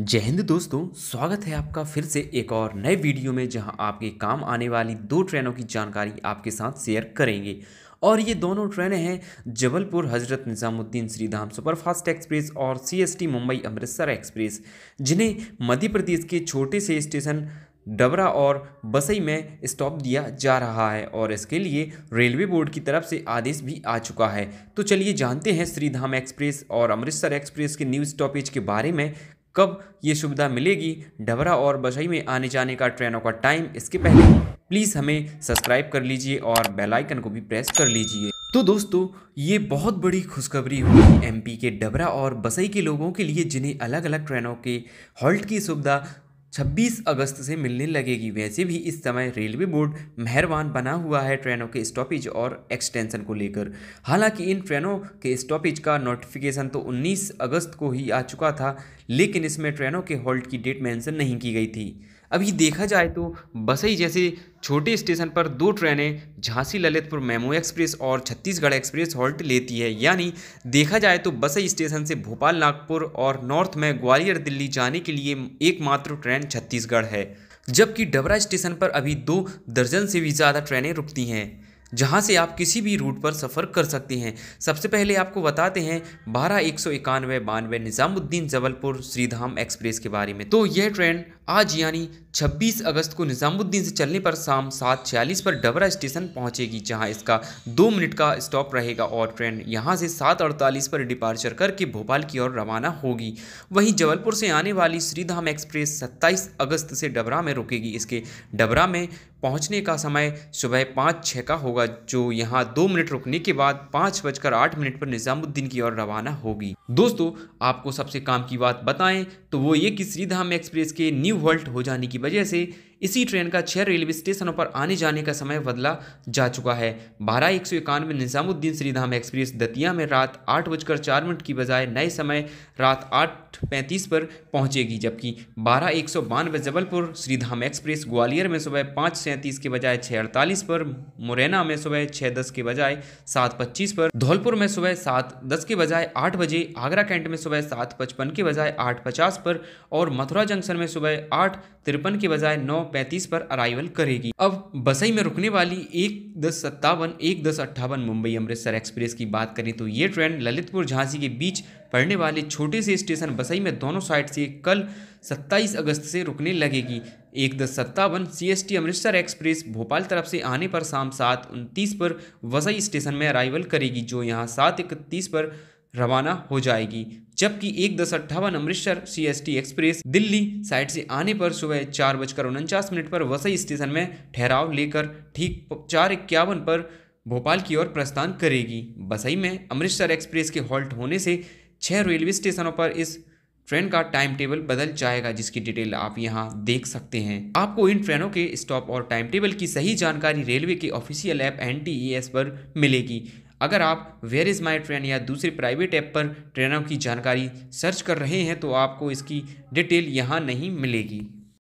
जय हिंद दोस्तों स्वागत है आपका फिर से एक और नए वीडियो में जहां आपके काम आने वाली दो ट्रेनों की जानकारी आपके साथ शेयर करेंगे और ये दोनों ट्रेनें हैं जबलपुर हज़रत निज़ामुद्दीन श्रीधाम सुपरफास्ट एक्सप्रेस और सीएसटी मुंबई अमृतसर एक्सप्रेस जिन्हें मध्य प्रदेश के छोटे से स्टेशन डबरा और बसई में स्टॉप दिया जा रहा है और इसके लिए रेलवे बोर्ड की तरफ से आदेश भी आ चुका है तो चलिए जानते हैं श्रीधाम एक्सप्रेस और अमृतसर एक्सप्रेस के न्यू स्टॉपेज के बारे में कब ये सुविधा मिलेगी डबरा और बसई में आने जाने का ट्रेनों का टाइम इसके पहले प्लीज़ हमें सब्सक्राइब कर लीजिए और बेल आइकन को भी प्रेस कर लीजिए तो दोस्तों ये बहुत बड़ी खुशखबरी हुई एमपी के डबरा और बसई के लोगों के लिए जिन्हें अलग अलग ट्रेनों के हॉल्ट की सुविधा 26 अगस्त से मिलने लगेगी वैसे भी इस समय रेलवे बोर्ड मेहरबान बना हुआ है ट्रेनों के स्टॉपेज और एक्सटेंशन को लेकर हालांकि इन ट्रेनों के स्टॉपेज का नोटिफिकेशन तो 19 अगस्त को ही आ चुका था लेकिन इसमें ट्रेनों के हॉल्ट की डेट मेंशन नहीं की गई थी अभी देखा जाए तो बसई जैसे छोटे स्टेशन पर दो ट्रेनें झांसी ललितपुर मेमो एक्सप्रेस और छत्तीसगढ़ एक्सप्रेस हॉल्ट लेती है यानी देखा जाए तो बसई स्टेशन से भोपाल नागपुर और नॉर्थ में ग्वालियर दिल्ली जाने के लिए एकमात्र ट्रेन छत्तीसगढ़ है जबकि डबरा स्टेशन पर अभी दो दर्जन से भी ज़्यादा ट्रेनें रुकती हैं जहाँ से आप किसी भी रूट पर सफ़र कर सकते हैं सबसे पहले आपको बताते हैं बारह एक सौ इक्यानवे बानवे निज़ामुद्दीन जबलपुर श्रीधाम एक्सप्रेस के बारे में तो यह ट्रेन आज यानी 26 अगस्त को निज़ामुद्दीन से चलने पर शाम सात छियालीस पर डबरा स्टेशन पहुंचेगी जहां इसका दो मिनट का स्टॉप रहेगा और ट्रेन यहां से सात अड़तालीस पर डिपार्चर करके भोपाल की ओर रवाना होगी वहीं जबलपुर से आने वाली श्रीधाम एक्सप्रेस 27 अगस्त से डबरा में रुकेगी इसके डबरा में पहुंचने का समय सुबह पाँच छः का होगा जो यहाँ दो मिनट रुकने के बाद पाँच बजकर आठ मिनट पर निज़ामुद्दीन की ओर रवाना होगी दोस्तों आपको सबसे काम की बात बताएं तो वो ये कि श्रीधाम एक्सप्रेस के न्यू डिवॉल्ट हो जाने की वजह से इसी ट्रेन का छह रेलवे स्टेशनों पर आने जाने का समय बदला जा चुका है बारह एक सौ इक्यानवे निजामुद्दीन श्रीधाम एक्सप्रेस दतिया में रात आठ बजकर चार मिनट की बजाय नए समय रात आठ पैंतीस पर पहुंचेगी जबकि बारह एक सौ बानवे जबलपुर श्रीधाम एक्सप्रेस ग्वालियर में सुबह पाँच सैंतीस के बजाय छः अड़तालीस पर मुरैना में सुबह छः दस के बजाय सात पच्चीस पर धौलपुर में सुबह सात दस के बजाय आठ बजे आगरा कैंट में सुबह सात पचपन के बजाय आठ पचास पर और मथुरा जंक्शन में सुबह आठ तिरपन के बजाय नौ पैंतीस पर अराइवल करेगी अब बसई में रुकने वाली एक दस सत्तावन एक दस अट्ठावन मुंबई अमृतसर एक्सप्रेस की बात करें तो ये ट्रेन ललितपुर झांसी के बीच पड़ने वाले छोटे से स्टेशन बसई में दोनों साइड से कल 27 अगस्त से रुकने लगेगी एक दस सत्तावन C S T Amritsar express Bhopal तरफ से आने पर शाम सात उनतीस पर वसई स्टेशन में अराइवल करेगी जो यहाँ सात इकतीस पर रवाना हो जाएगी जबकि एक दस अट्ठावन Amritsar CST express Delhi side से आने पर सुबह चार बजकर उनचास मिनट पर वसई स्टेशन में ठहराव लेकर ठीक चार इक्यावन पर भोपाल की ओर प्रस्थान करेगी वसई में अमृतसर एक्सप्रेस के हॉल्ट होने से छह रेलवे स्टेशनों पर इस ट्रेन का टाइम टेबल बदल जाएगा जिसकी डिटेल आप यहाँ देख सकते हैं आपको इन ट्रेनों के स्टॉप और टाइम टेबल की सही जानकारी रेलवे के ऑफिशियल ऐप एन पर मिलेगी अगर आप वेयर इज़ माई ट्रेन या दूसरी प्राइवेट ऐप पर ट्रेनों की जानकारी सर्च कर रहे हैं तो आपको इसकी डिटेल यहाँ नहीं मिलेगी